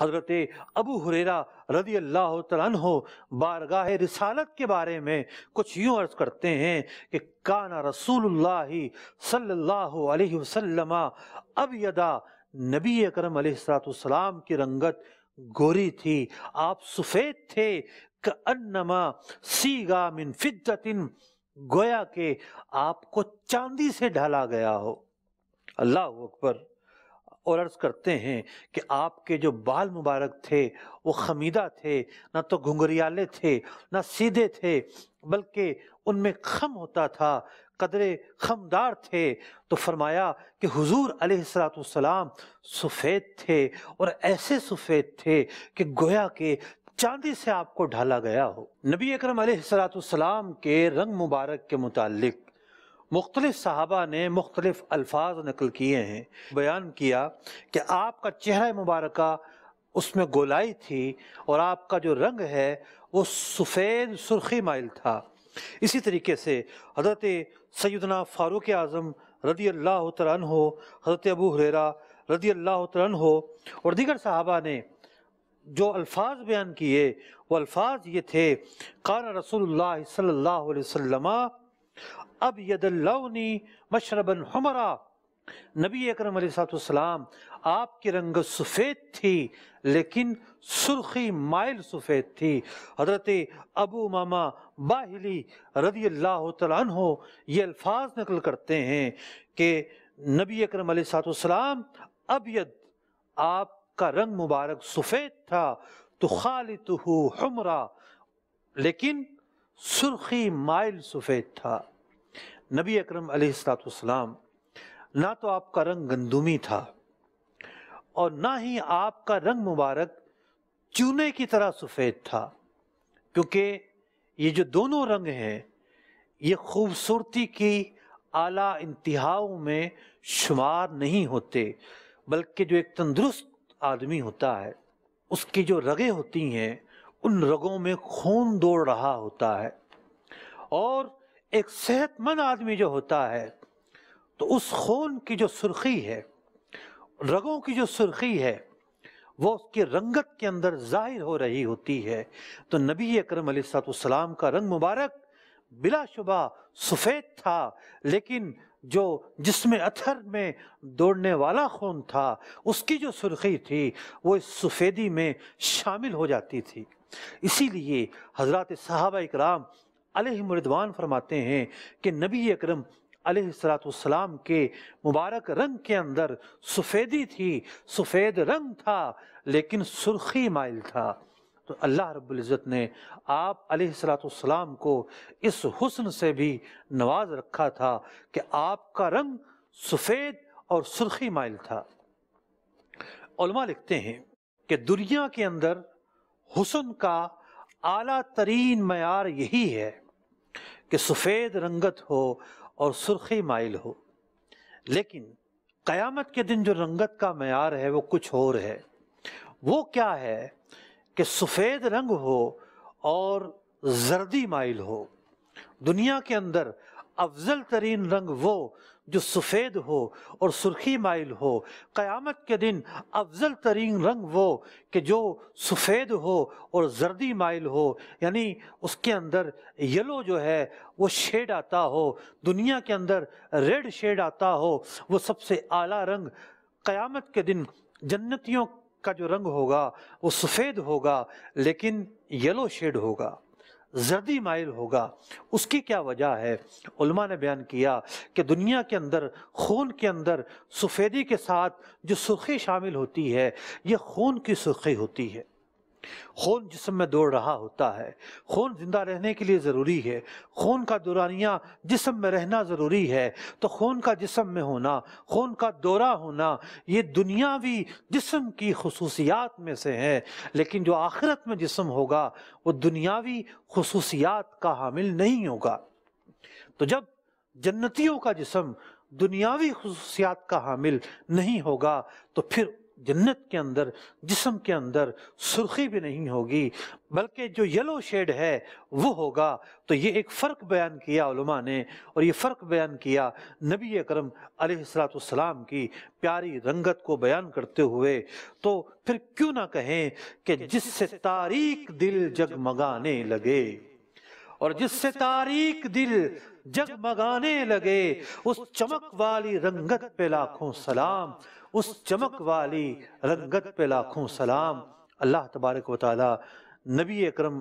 हज़रत अबू हुरेरा रदी अल्लाह तहो बारगाह रिसालत के बारे में कुछ यूँ अर्ज़ करते हैं कि काना रसूल सल्ला अब यदा नबी करम सलाम की रंगत गोरी थी आप सफ़ेद थे कन्नमा सीगा मिन फिदतिन गोया के आपको चांदी से ढाला गया हो अल्लाह अकबर और अर्ज करते हैं कि आपके जो बाल मुबारक थे वो खमीदा थे ना तो घुंघरियाले थे ना सीधे थे बल्कि उनमें खम होता था कदरे खमदार थे तो फरमाया कि हुजूर सलाम सफ़ेद थे और ऐसे सफ़ेद थे कि गोया के चांदी से आपको ढाला गया हो नबी अकरम सलाम के रंग मुबारक के मुतालिक मुख्तलिफ साहबा ने मुख्तलिफ अल्फाज नकल किए हैं बयान किया कि आपका चेहरा मुबारक उसमें गोलाई थी और आपका जो रंग है वो सफ़ेद सुर्खी माइल था इसी तरीके से हज़रत सैदना फ़ारूक आज़म रदी अल्लाह तरन हो हज़रत अबू हरेरा रदी अल्लाह तरन हो और दीगर साहबा ने जो अल्फाज बयान किए वो अल्फाज ये थे कान रसूल सल्ला अब यदल्लाउनी मशरबन हमरा नबी अक्रम सलाम आपकी रंग सफ़ेद थी लेकिन सुर्खी माइल सफ़ेद थी हजरत अबू मामा बाहली रदी अल्लाह तन हो ये अल्फाज नकल करते हैं कि नबी अकरम सलाम अबियद आपका रंग मुबारक सफ़ेद था तो खालित हमरा लेकिन सुर्खी माइल सफ़ेद था नबी अक्रम अलैहिस्सलाम ना तो आपका रंग गंदुमी था और ना ही आपका रंग मुबारक चूने की तरह सफ़ेद था क्योंकि ये जो दोनों रंग हैं ये खूबसूरती की आला इंतहाओं में शुमार नहीं होते बल्कि जो एक तंदुरुस्त आदमी होता है उसकी जो रगें होती हैं उन रगों में खून दौड़ रहा होता है और एक सेहतमंद आदमी जो होता है तो उस खून की जो सुर्खी है रगों की जो सुर्खी है वो उसके रंगत के अंदर जाहिर हो रही होती है तो नबी अक्रम सलाम का रंग मुबारक बिलाशुबा सफ़ेद था लेकिन जो जिसमें अथर में दौड़ने वाला खून था उसकी जो सुर्खी थी वो इस सफ़ेदी में शामिल हो जाती थी इसीलिए हज़रत साहब कराम अलहमरदवान फरमाते हैं कि नबी अक्रम सलाम के मुबारक रंग के अंदर सफ़ेदी थी सफ़ेद रंग था लेकिन सुर्खी माइल था तो अल्लाह रबुल्ज़त ने आप सलाम को इस हुस्न से भी नवाज रखा था कि आपका रंग सफ़ेद और सुर्खी माइल था लिखते हैं कि दुनिया के अंदर हुसन का आला तरीन मैार यही है कि सफ़ेद रंगत हो और सुर्खी माइल हो लेकिन क़यामत के दिन जो रंगत का मैार है वो कुछ और है वो क्या है कि सफ़ेद रंग हो और जर्दी माइल हो दुनिया के अंदर अफजल तरीन रंग वो जो सफ़ेद हो और सुर्खी माइल हो क़यामत के दिन अफजल तरीन रंग वो कि जो सफ़ेद हो और जर्दी माइल हो यानी उसके अंदर येलो जो है वो शेड आता हो दुनिया के अंदर रेड शेड आता हो वो सबसे आला रंग क़यामत के दिन जन्नतियों का जो रंग होगा वो सफ़ेद होगा लेकिन येलो शेड होगा जर्दी माइल होगा उसकी क्या वजह है उल्मा ने बयान किया कि दुनिया के अंदर खून के अंदर सफ़ेदी के साथ जो सुर्खी शामिल होती है ये खून की सुर्खी होती है खून जिसम में दौड़ रहा होता है खून जिंदा रहने के लिए ज़रूरी है खून का दौरानिया जिसम में रहना ज़रूरी है तो खून का जिसम में होना खून का दौरा होना ये दुनियावी जिसम की खसूसियात में से है लेकिन जो आखिरत में जिसम होगा वो दुनियावी खसूसियात का हामिल नहीं होगा तो जब जन्नतियों का जिसम दुनियावी खसूसियात का हामिल नहीं होगा तो फिर जन्नत के अंदर जिसम के अंदर सुर्खी भी नहीं होगी बल्कि जो येलो शेड है वो होगा तो ये एक फ़र्क बयान किया उलमा ने और ये फ़र्क बयान किया नबी करम सलाम की प्यारी रंगत को बयान करते हुए तो फिर क्यों ना कहें कि जिससे तारीख दिल जगमगाने लगे और जिससे तारीख दिल जगमगाने लगे उस चमक वाली रंगत पे लाखों सलाम उस चमक वाली रंगत पे लाखों सलाम अल्लाह तबारक वाली नबी अकरम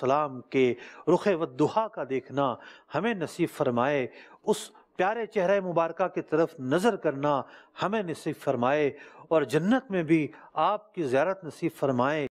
सलाम के रुख वदुहा का देखना हमें नसीब फरमाए उस प्यारे चेहरे मुबारक की तरफ नज़र करना हमें नसीब फरमाए और जन्नत में भी आपकी ज्यारत नसीब फरमाए